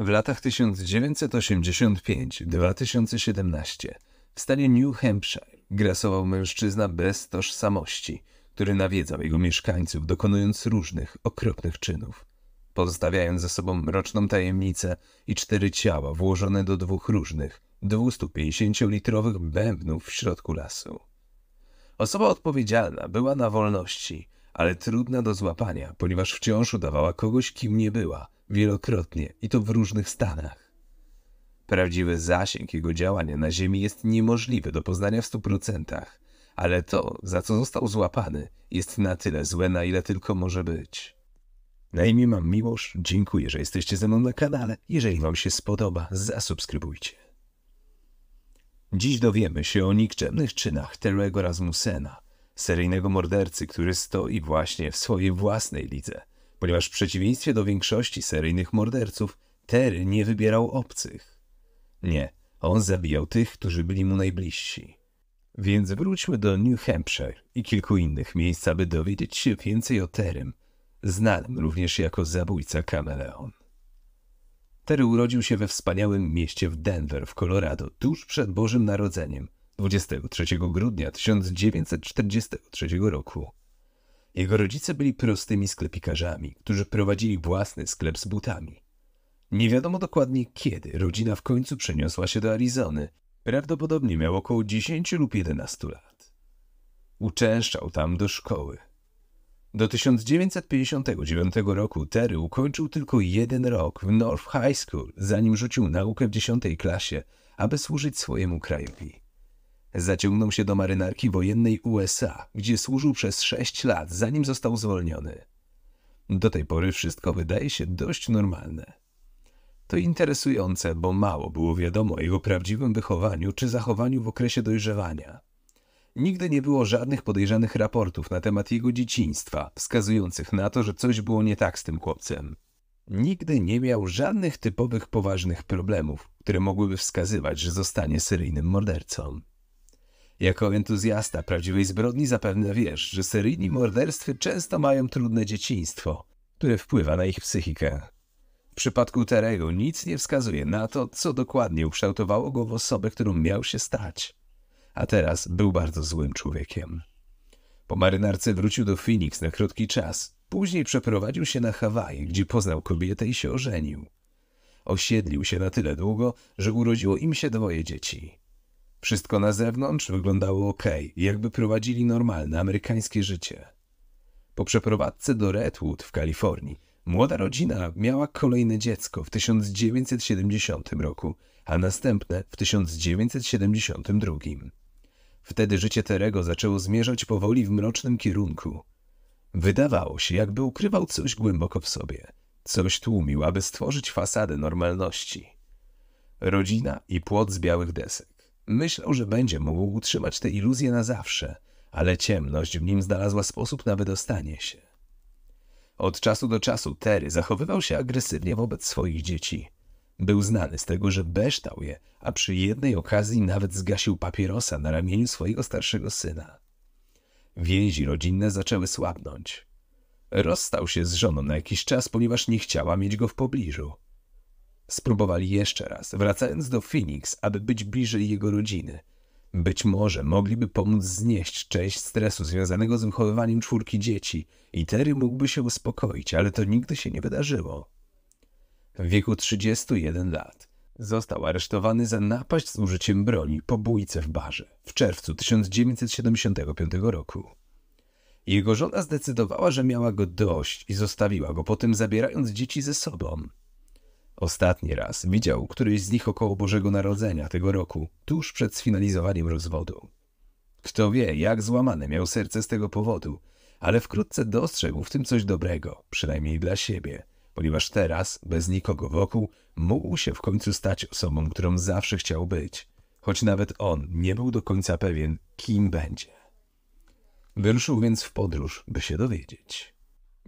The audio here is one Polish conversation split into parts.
W latach 1985-2017 w stanie New Hampshire grasował mężczyzna bez tożsamości, który nawiedzał jego mieszkańców, dokonując różnych okropnych czynów, pozostawiając za sobą mroczną tajemnicę i cztery ciała włożone do dwóch różnych 250-litrowych bębnów w środku lasu. Osoba odpowiedzialna była na wolności – ale trudna do złapania, ponieważ wciąż udawała kogoś, kim nie była, wielokrotnie i to w różnych stanach. Prawdziwy zasięg jego działania na Ziemi jest niemożliwy do poznania w stu procentach, ale to, za co został złapany, jest na tyle złe, na ile tylko może być. Na imię mam miłość, dziękuję, że jesteście ze mną na kanale. Jeżeli wam się spodoba, zasubskrybujcie. Dziś dowiemy się o nikczemnych czynach Terego Rasmusena – seryjnego mordercy, który stoi właśnie w swojej własnej lidze, ponieważ w przeciwieństwie do większości seryjnych morderców, Terry nie wybierał obcych. Nie, on zabijał tych, którzy byli mu najbliżsi. Więc wróćmy do New Hampshire i kilku innych miejsc, aby dowiedzieć się więcej o Terym, znanym również jako zabójca kameleon. Terry urodził się we wspaniałym mieście w Denver w Colorado tuż przed Bożym Narodzeniem – 23 grudnia 1943 roku. Jego rodzice byli prostymi sklepikarzami, którzy prowadzili własny sklep z butami. Nie wiadomo dokładnie kiedy rodzina w końcu przeniosła się do Arizony. Prawdopodobnie miał około 10 lub 11 lat. Uczęszczał tam do szkoły. Do 1959 roku Terry ukończył tylko jeden rok w North High School, zanim rzucił naukę w 10 klasie, aby służyć swojemu krajowi. Zaciągnął się do marynarki wojennej USA, gdzie służył przez sześć lat, zanim został zwolniony. Do tej pory wszystko wydaje się dość normalne. To interesujące, bo mało było wiadomo o jego prawdziwym wychowaniu czy zachowaniu w okresie dojrzewania. Nigdy nie było żadnych podejrzanych raportów na temat jego dzieciństwa, wskazujących na to, że coś było nie tak z tym chłopcem. Nigdy nie miał żadnych typowych poważnych problemów, które mogłyby wskazywać, że zostanie seryjnym mordercą. Jako entuzjasta prawdziwej zbrodni zapewne wiesz, że seryjni morderstwy często mają trudne dzieciństwo, które wpływa na ich psychikę. W przypadku Terego nic nie wskazuje na to, co dokładnie ukształtowało go w osobę, którą miał się stać. A teraz był bardzo złym człowiekiem. Po marynarce wrócił do Phoenix na krótki czas. Później przeprowadził się na Hawaje, gdzie poznał kobietę i się ożenił. Osiedlił się na tyle długo, że urodziło im się dwoje dzieci. Wszystko na zewnątrz wyglądało ok, jakby prowadzili normalne amerykańskie życie. Po przeprowadzce do Redwood w Kalifornii, młoda rodzina miała kolejne dziecko w 1970 roku, a następne w 1972. Wtedy życie Terego zaczęło zmierzać powoli w mrocznym kierunku. Wydawało się, jakby ukrywał coś głęboko w sobie. Coś tłumił, aby stworzyć fasadę normalności. Rodzina i płot z białych desek. Myślał, że będzie mógł utrzymać tę iluzję na zawsze, ale ciemność w nim znalazła sposób na wydostanie się. Od czasu do czasu Terry zachowywał się agresywnie wobec swoich dzieci. Był znany z tego, że beształ je, a przy jednej okazji nawet zgasił papierosa na ramieniu swojego starszego syna. Więzi rodzinne zaczęły słabnąć. Rozstał się z żoną na jakiś czas, ponieważ nie chciała mieć go w pobliżu. Spróbowali jeszcze raz, wracając do Phoenix, aby być bliżej jego rodziny. Być może mogliby pomóc znieść część stresu związanego z wychowywaniem czwórki dzieci i Terry mógłby się uspokoić, ale to nigdy się nie wydarzyło. W wieku 31 lat został aresztowany za napaść z użyciem broni po bójce w barze w czerwcu 1975 roku. Jego żona zdecydowała, że miała go dość i zostawiła go, potem zabierając dzieci ze sobą. Ostatni raz widział któryś z nich około Bożego Narodzenia tego roku, tuż przed sfinalizowaniem rozwodu. Kto wie, jak złamane miał serce z tego powodu, ale wkrótce dostrzegł w tym coś dobrego, przynajmniej dla siebie, ponieważ teraz, bez nikogo wokół, mógł się w końcu stać osobą, którą zawsze chciał być, choć nawet on nie był do końca pewien, kim będzie. Wyruszył więc w podróż, by się dowiedzieć.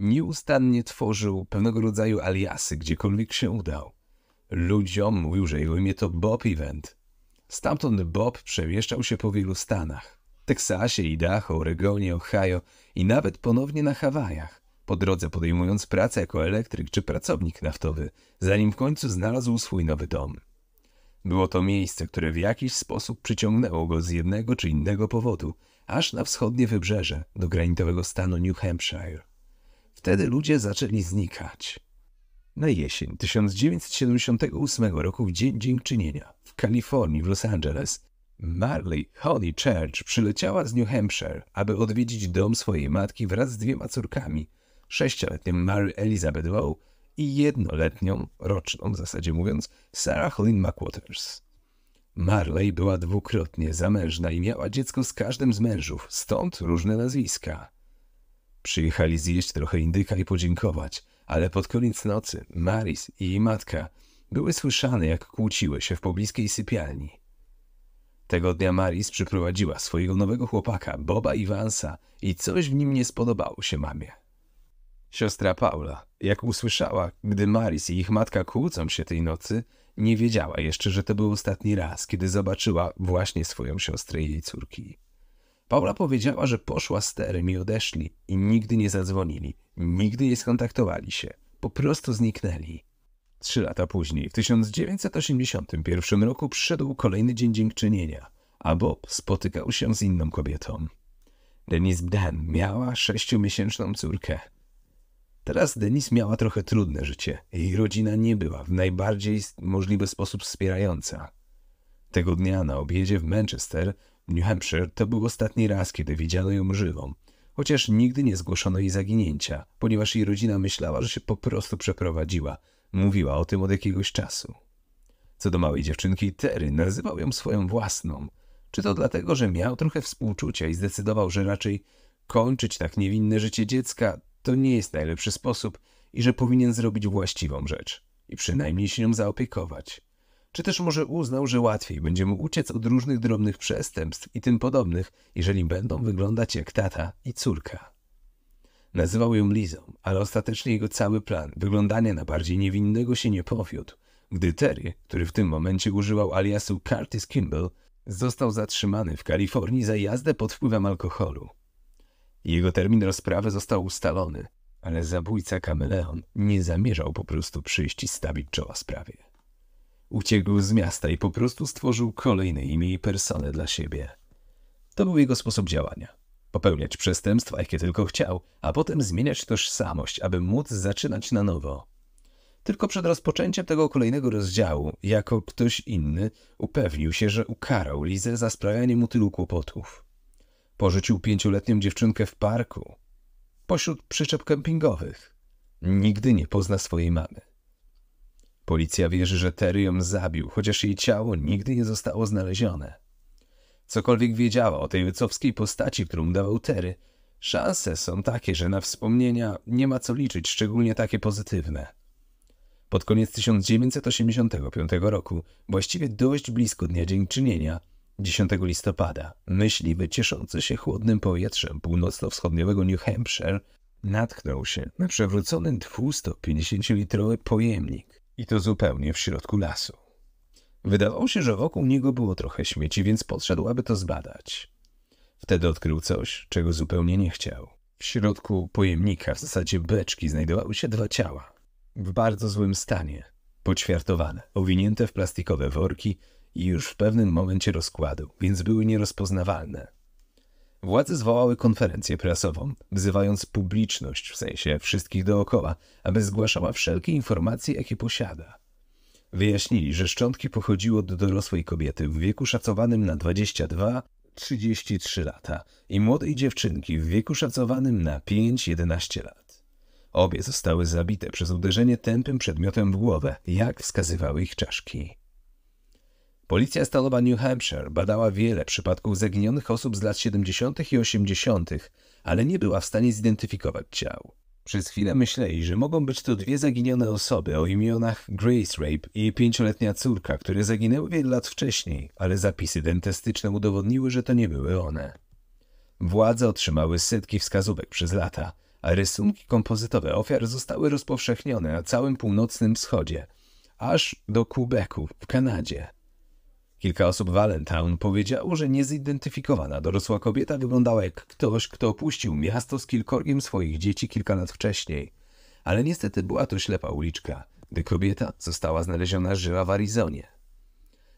Nieustannie tworzył pewnego rodzaju aliasy, gdziekolwiek się udał. Ludziom mówił, że jego imię to Bob Event. Stamtąd Bob przemieszczał się po wielu stanach. Teksasie, Idaho, Oregonie, Ohio i nawet ponownie na Hawajach, po drodze podejmując pracę jako elektryk czy pracownik naftowy, zanim w końcu znalazł swój nowy dom. Było to miejsce, które w jakiś sposób przyciągnęło go z jednego czy innego powodu, aż na wschodnie wybrzeże, do granitowego stanu New Hampshire. Wtedy ludzie zaczęli znikać. Na jesień 1978 roku, w Dzień Dziękczynienia, w Kalifornii, w Los Angeles, Marley Holly Church przyleciała z New Hampshire, aby odwiedzić dom swojej matki wraz z dwiema córkami, sześcioletnią Mary Elizabeth Lowe i jednoletnią, roczną w zasadzie mówiąc, Sarah Lynn McWaters. Marley była dwukrotnie zamężna i miała dziecko z każdym z mężów, stąd różne nazwiska. Przyjechali zjeść trochę indyka i podziękować, ale pod koniec nocy Maris i jej matka były słyszane, jak kłóciły się w pobliskiej sypialni. Tego dnia Maris przyprowadziła swojego nowego chłopaka, Boba Iwansa, i coś w nim nie spodobało się mamie. Siostra Paula, jak usłyszała, gdy Maris i ich matka kłócą się tej nocy, nie wiedziała jeszcze, że to był ostatni raz, kiedy zobaczyła właśnie swoją siostrę i jej córki. Paula powiedziała, że poszła z terem i odeszli i nigdy nie zadzwonili, nigdy nie skontaktowali się, po prostu zniknęli. Trzy lata później, w 1981 roku, przyszedł kolejny dzień dziękczynienia, a Bob spotykał się z inną kobietą. Denise Dan miała sześciomiesięczną córkę. Teraz Denise miała trochę trudne życie. Jej rodzina nie była w najbardziej możliwy sposób wspierająca. Tego dnia na obiedzie w Manchester New Hampshire to był ostatni raz, kiedy widziano ją żywą, chociaż nigdy nie zgłoszono jej zaginięcia, ponieważ jej rodzina myślała, że się po prostu przeprowadziła. Mówiła o tym od jakiegoś czasu. Co do małej dziewczynki, Terry nazywał ją swoją własną. Czy to dlatego, że miał trochę współczucia i zdecydował, że raczej kończyć tak niewinne życie dziecka to nie jest najlepszy sposób i że powinien zrobić właściwą rzecz i przynajmniej się nią zaopiekować. Czy też może uznał, że łatwiej będzie mu uciec od różnych drobnych przestępstw i tym podobnych, jeżeli będą wyglądać jak tata i córka. Nazywał ją Lizą, ale ostatecznie jego cały plan wyglądania na bardziej niewinnego się nie powiódł, gdy Terry, który w tym momencie używał aliasu Curtis Kimball, został zatrzymany w Kalifornii za jazdę pod wpływem alkoholu. Jego termin rozprawy został ustalony, ale zabójca kameleon nie zamierzał po prostu przyjść i stawić czoła sprawie. Uciekł z miasta i po prostu stworzył kolejne imię i personę dla siebie. To był jego sposób działania. Popełniać przestępstwa, jakie tylko chciał, a potem zmieniać tożsamość, aby móc zaczynać na nowo. Tylko przed rozpoczęciem tego kolejnego rozdziału, jako ktoś inny, upewnił się, że ukarał Lizę za sprawianie mu tylu kłopotów. Porzucił pięcioletnią dziewczynkę w parku, pośród przyczep kempingowych. Nigdy nie pozna swojej mamy. Policja wierzy, że Terry ją zabił, chociaż jej ciało nigdy nie zostało znalezione. Cokolwiek wiedziała o tej wycowskiej postaci, którą dawał Terry, szanse są takie, że na wspomnienia nie ma co liczyć, szczególnie takie pozytywne. Pod koniec 1985 roku, właściwie dość blisko Dnia Dziękczynienia, 10 listopada, myśliwy cieszący się chłodnym powietrzem północno wschodniego New Hampshire natknął się na przewrócony 250-litrowy pojemnik. I to zupełnie w środku lasu. Wydawało się, że wokół niego było trochę śmieci, więc podszedł, aby to zbadać. Wtedy odkrył coś, czego zupełnie nie chciał. W środku pojemnika, w zasadzie beczki, znajdowały się dwa ciała. W bardzo złym stanie, poćwiartowane, owinięte w plastikowe worki i już w pewnym momencie rozkładu, więc były nierozpoznawalne. Władze zwołały konferencję prasową, wzywając publiczność, w sensie wszystkich dookoła, aby zgłaszała wszelkie informacje, jakie posiada. Wyjaśnili, że szczątki pochodziły od dorosłej kobiety w wieku szacowanym na 22-33 lata i młodej dziewczynki w wieku szacowanym na 5-11 lat. Obie zostały zabite przez uderzenie tępym przedmiotem w głowę, jak wskazywały ich czaszki. Policja stanowa New Hampshire badała wiele przypadków zaginionych osób z lat 70. i 80., ale nie była w stanie zidentyfikować ciał. Przez chwilę myśleli, że mogą być to dwie zaginione osoby o imionach Grace Rape i pięcioletnia córka, które zaginęły wiele lat wcześniej, ale zapisy dentystyczne udowodniły, że to nie były one. Władze otrzymały setki wskazówek przez lata, a rysunki kompozytowe ofiar zostały rozpowszechnione na całym północnym wschodzie, aż do Quebecu w Kanadzie. Kilka osób Valentine powiedziało, że niezidentyfikowana dorosła kobieta wyglądała jak ktoś, kto opuścił miasto z kilkorgiem swoich dzieci kilka lat wcześniej. Ale niestety była to ślepa uliczka, gdy kobieta została znaleziona żywa w Arizonie.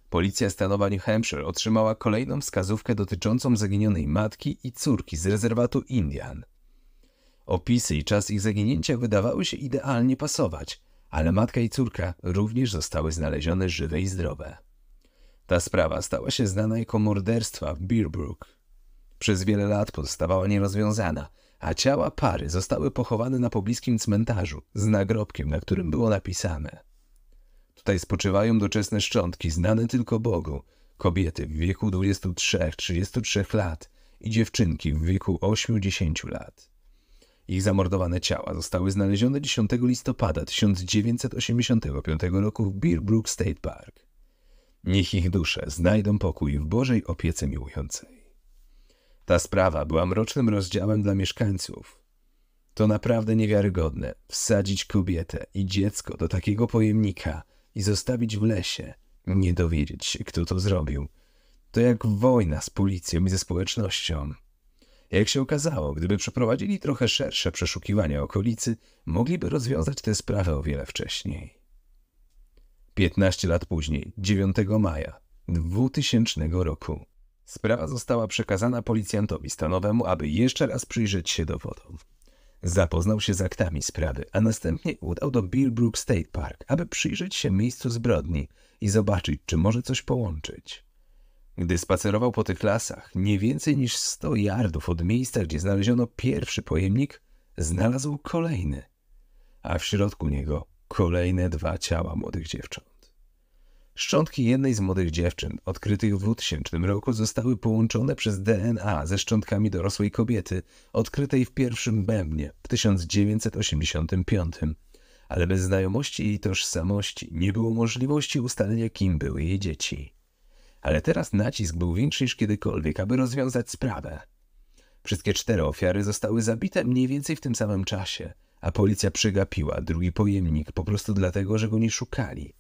Policja stanowa New Hampshire otrzymała kolejną wskazówkę dotyczącą zaginionej matki i córki z rezerwatu Indian. Opisy i czas ich zaginięcia wydawały się idealnie pasować, ale matka i córka również zostały znalezione żywe i zdrowe. Ta sprawa stała się znana jako morderstwa w Beerbrook. Przez wiele lat pozostawała nierozwiązana, a ciała pary zostały pochowane na pobliskim cmentarzu z nagrobkiem, na którym było napisane. Tutaj spoczywają doczesne szczątki znane tylko Bogu, kobiety w wieku 23-33 lat i dziewczynki w wieku 8-10 lat. Ich zamordowane ciała zostały znalezione 10 listopada 1985 roku w Beerbrook State Park. Niech ich dusze znajdą pokój w Bożej opiece miłującej. Ta sprawa była mrocznym rozdziałem dla mieszkańców. To naprawdę niewiarygodne wsadzić kobietę i dziecko do takiego pojemnika i zostawić w lesie, nie dowiedzieć się, kto to zrobił. To jak wojna z policją i ze społecznością. Jak się okazało, gdyby przeprowadzili trochę szersze przeszukiwania okolicy, mogliby rozwiązać tę sprawę o wiele wcześniej. 15 lat później, 9 maja 2000 roku, sprawa została przekazana policjantowi stanowemu, aby jeszcze raz przyjrzeć się dowodom. Zapoznał się z aktami sprawy, a następnie udał do Billbrook State Park, aby przyjrzeć się miejscu zbrodni i zobaczyć, czy może coś połączyć. Gdy spacerował po tych lasach, nie więcej niż 100 yardów od miejsca, gdzie znaleziono pierwszy pojemnik, znalazł kolejny, a w środku niego kolejne dwa ciała młodych dziewcząt. Szczątki jednej z młodych dziewczyn, odkrytych w 2000 roku, zostały połączone przez DNA ze szczątkami dorosłej kobiety, odkrytej w pierwszym bębnie w 1985 ale bez znajomości jej tożsamości nie było możliwości ustalenia, kim były jej dzieci. Ale teraz nacisk był większy niż kiedykolwiek, aby rozwiązać sprawę. Wszystkie cztery ofiary zostały zabite mniej więcej w tym samym czasie, a policja przegapiła drugi pojemnik po prostu dlatego, że go nie szukali.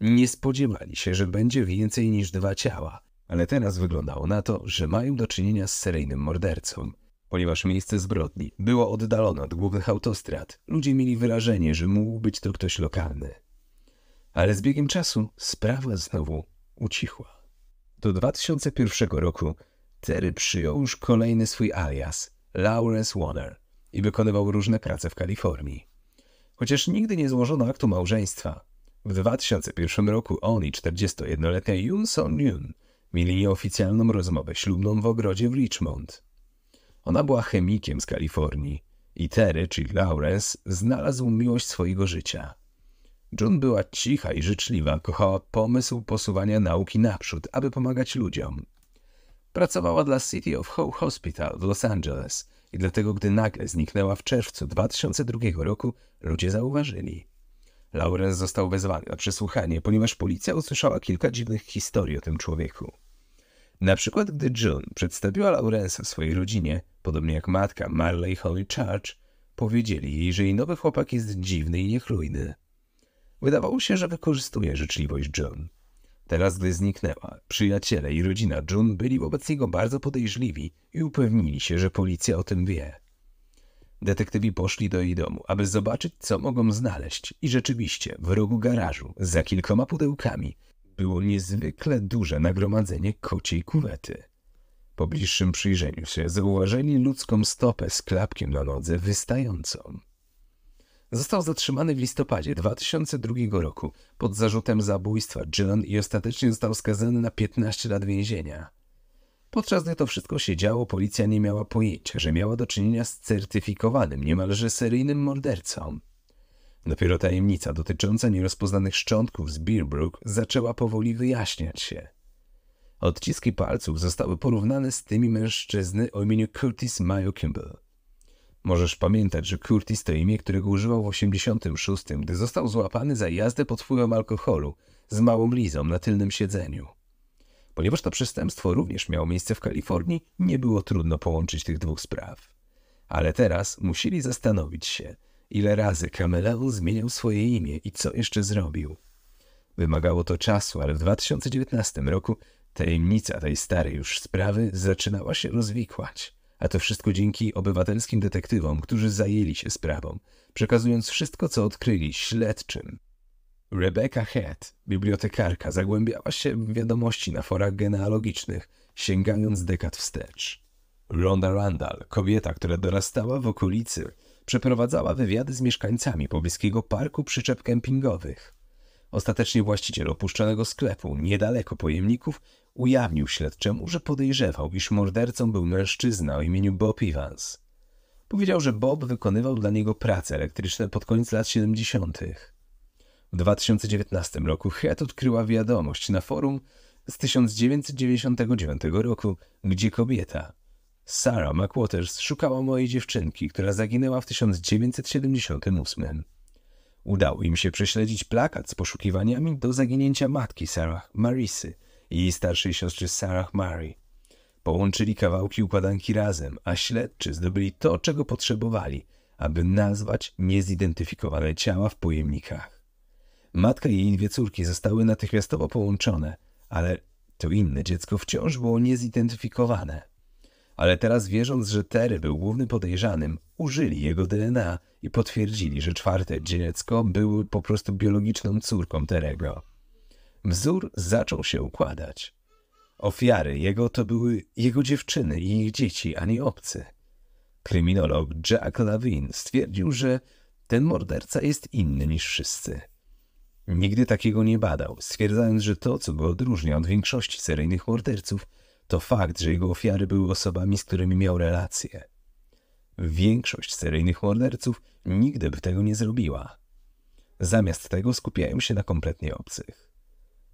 Nie spodziewali się, że będzie więcej niż dwa ciała, ale teraz wyglądało na to, że mają do czynienia z seryjnym mordercą. Ponieważ miejsce zbrodni było oddalone od głównych autostrad, ludzie mieli wrażenie, że mógł być to ktoś lokalny. Ale z biegiem czasu sprawa znowu ucichła. Do 2001 roku Terry przyjął już kolejny swój alias, Lawrence Warner i wykonywał różne prace w Kalifornii. Chociaż nigdy nie złożono aktu małżeństwa, w 2001 roku on i 41-letnia Yoon Song-yoon mieli nieoficjalną rozmowę ślubną w ogrodzie w Richmond. Ona była chemikiem z Kalifornii i Terry, czyli Lawrence, znalazł miłość swojego życia. June była cicha i życzliwa, kochała pomysł posuwania nauki naprzód, aby pomagać ludziom. Pracowała dla City of Hope Hospital w Los Angeles – i dlatego gdy nagle zniknęła w czerwcu 2002 roku, ludzie zauważyli. Lawrence został wezwany na przesłuchanie, ponieważ policja usłyszała kilka dziwnych historii o tym człowieku. Na przykład, gdy June przedstawiła Laurensa swojej rodzinie, podobnie jak matka Marley Holly Church, powiedzieli jej, że jej nowy chłopak jest dziwny i niechlujny. Wydawało się, że wykorzystuje życzliwość June. Teraz, gdy zniknęła, przyjaciele i rodzina June byli wobec niego bardzo podejrzliwi i upewnili się, że policja o tym wie. Detektywi poszli do jej domu, aby zobaczyć, co mogą znaleźć i rzeczywiście w rogu garażu, za kilkoma pudełkami, było niezwykle duże nagromadzenie kociej kuwety. Po bliższym przyjrzeniu się zauważyli ludzką stopę z klapkiem na nodze wystającą. Został zatrzymany w listopadzie 2002 roku pod zarzutem zabójstwa John i ostatecznie został skazany na 15 lat więzienia. Podczas gdy to wszystko się działo, policja nie miała pojęcia, że miała do czynienia z certyfikowanym, niemalże seryjnym mordercą. Dopiero tajemnica dotycząca nierozpoznanych szczątków z Beerbrook zaczęła powoli wyjaśniać się. Odciski palców zostały porównane z tymi mężczyzny o imieniu Curtis Mayo Kimball – Możesz pamiętać, że Curtis to imię, którego używał w 86, gdy został złapany za jazdę pod wpływem alkoholu z małą Lizą na tylnym siedzeniu. Ponieważ to przestępstwo również miało miejsce w Kalifornii, nie było trudno połączyć tych dwóch spraw. Ale teraz musieli zastanowić się, ile razy Kameleon zmieniał swoje imię i co jeszcze zrobił. Wymagało to czasu, ale w 2019 roku tajemnica tej starej już sprawy zaczynała się rozwikłać. A to wszystko dzięki obywatelskim detektywom, którzy zajęli się sprawą, przekazując wszystko, co odkryli śledczym. Rebecca Head, bibliotekarka, zagłębiała się w wiadomości na forach genealogicznych, sięgając dekad wstecz. Rhonda Randall, kobieta, która dorastała w okolicy, przeprowadzała wywiady z mieszkańcami pobliskiego parku przyczep kempingowych. Ostatecznie właściciel opuszczonego sklepu, niedaleko pojemników, ujawnił śledczemu, że podejrzewał, iż mordercą był mężczyzna o imieniu Bob Evans. Powiedział, że Bob wykonywał dla niego prace elektryczne pod koniec lat 70. W 2019 roku Head odkryła wiadomość na forum z 1999 roku, gdzie kobieta, Sarah McWaters, szukała mojej dziewczynki, która zaginęła w 1978. Udało im się prześledzić plakat z poszukiwaniami do zaginięcia matki Sarah, Marisy, i starszej siostry Sarah Mary. Połączyli kawałki układanki razem, a śledczy zdobyli to, czego potrzebowali, aby nazwać niezidentyfikowane ciała w pojemnikach. Matka i jej dwie córki zostały natychmiastowo połączone, ale to inne dziecko wciąż było niezidentyfikowane. Ale teraz wierząc, że Terry był głównym podejrzanym, użyli jego DNA i potwierdzili, że czwarte dziecko było po prostu biologiczną córką Terego. Wzór zaczął się układać. Ofiary jego to były jego dziewczyny i ich dzieci, a nie obcy. Kryminolog Jack Lavin stwierdził, że ten morderca jest inny niż wszyscy. Nigdy takiego nie badał, stwierdzając, że to, co go odróżnia od większości seryjnych morderców, to fakt, że jego ofiary były osobami, z którymi miał relacje. Większość seryjnych morderców nigdy by tego nie zrobiła. Zamiast tego skupiają się na kompletnie obcych.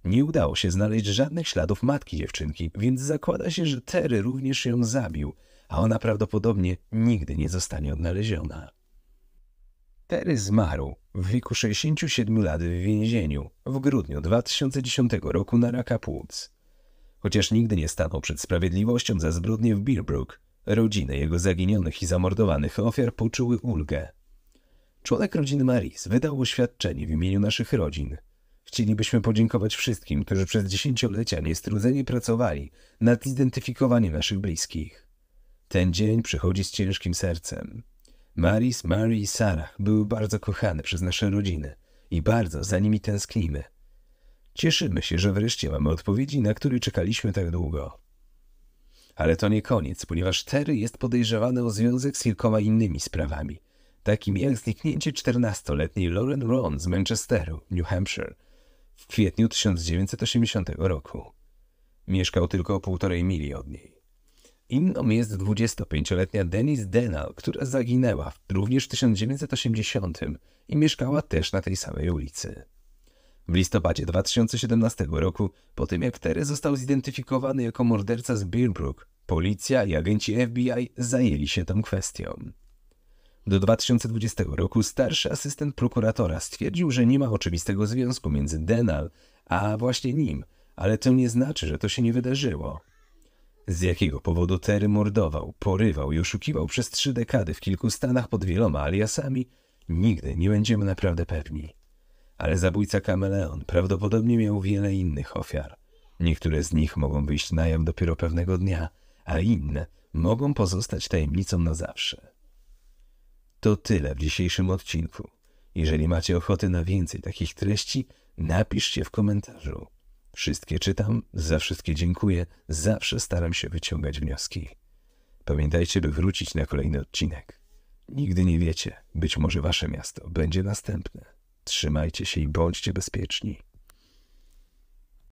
Nie udało się znaleźć żadnych śladów matki dziewczynki, więc zakłada się, że Terry również ją zabił, a ona prawdopodobnie nigdy nie zostanie odnaleziona. Terry zmarł w wieku 67 lat w więzieniu w grudniu 2010 roku na raka płuc. Chociaż nigdy nie stanął przed sprawiedliwością za zbrodnie w Birbrook, rodziny jego zaginionych i zamordowanych ofiar poczuły ulgę. Członek rodziny Maris wydał oświadczenie w imieniu naszych rodzin – Chcielibyśmy podziękować wszystkim, którzy przez dziesięciolecia niestrudzenie pracowali nad identyfikowaniem naszych bliskich. Ten dzień przychodzi z ciężkim sercem. Maris, Mary i Sarah były bardzo kochane przez nasze rodziny i bardzo za nimi tęsknimy. Cieszymy się, że wreszcie mamy odpowiedzi, na które czekaliśmy tak długo. Ale to nie koniec, ponieważ Terry jest podejrzewany o związek z kilkoma innymi sprawami, takim jak zniknięcie 14-letniej Lauren Ron z Manchesteru, New Hampshire – w kwietniu 1980 roku. Mieszkał tylko o półtorej mili od niej. Inną jest 25-letnia Denise Denal, która zaginęła również w 1980 i mieszkała też na tej samej ulicy. W listopadzie 2017 roku, po tym jak Terry został zidentyfikowany jako morderca z Beerbrook, policja i agenci FBI zajęli się tą kwestią. Do 2020 roku starszy asystent prokuratora stwierdził, że nie ma oczywistego związku między Denal a właśnie nim, ale to nie znaczy, że to się nie wydarzyło. Z jakiego powodu Terry mordował, porywał i oszukiwał przez trzy dekady w kilku stanach pod wieloma aliasami, nigdy nie będziemy naprawdę pewni. Ale zabójca kameleon prawdopodobnie miał wiele innych ofiar. Niektóre z nich mogą wyjść na jaw dopiero pewnego dnia, a inne mogą pozostać tajemnicą na zawsze. To tyle w dzisiejszym odcinku. Jeżeli macie ochotę na więcej takich treści, napiszcie w komentarzu. Wszystkie czytam, za wszystkie dziękuję, zawsze staram się wyciągać wnioski. Pamiętajcie, by wrócić na kolejny odcinek. Nigdy nie wiecie, być może wasze miasto będzie następne. Trzymajcie się i bądźcie bezpieczni.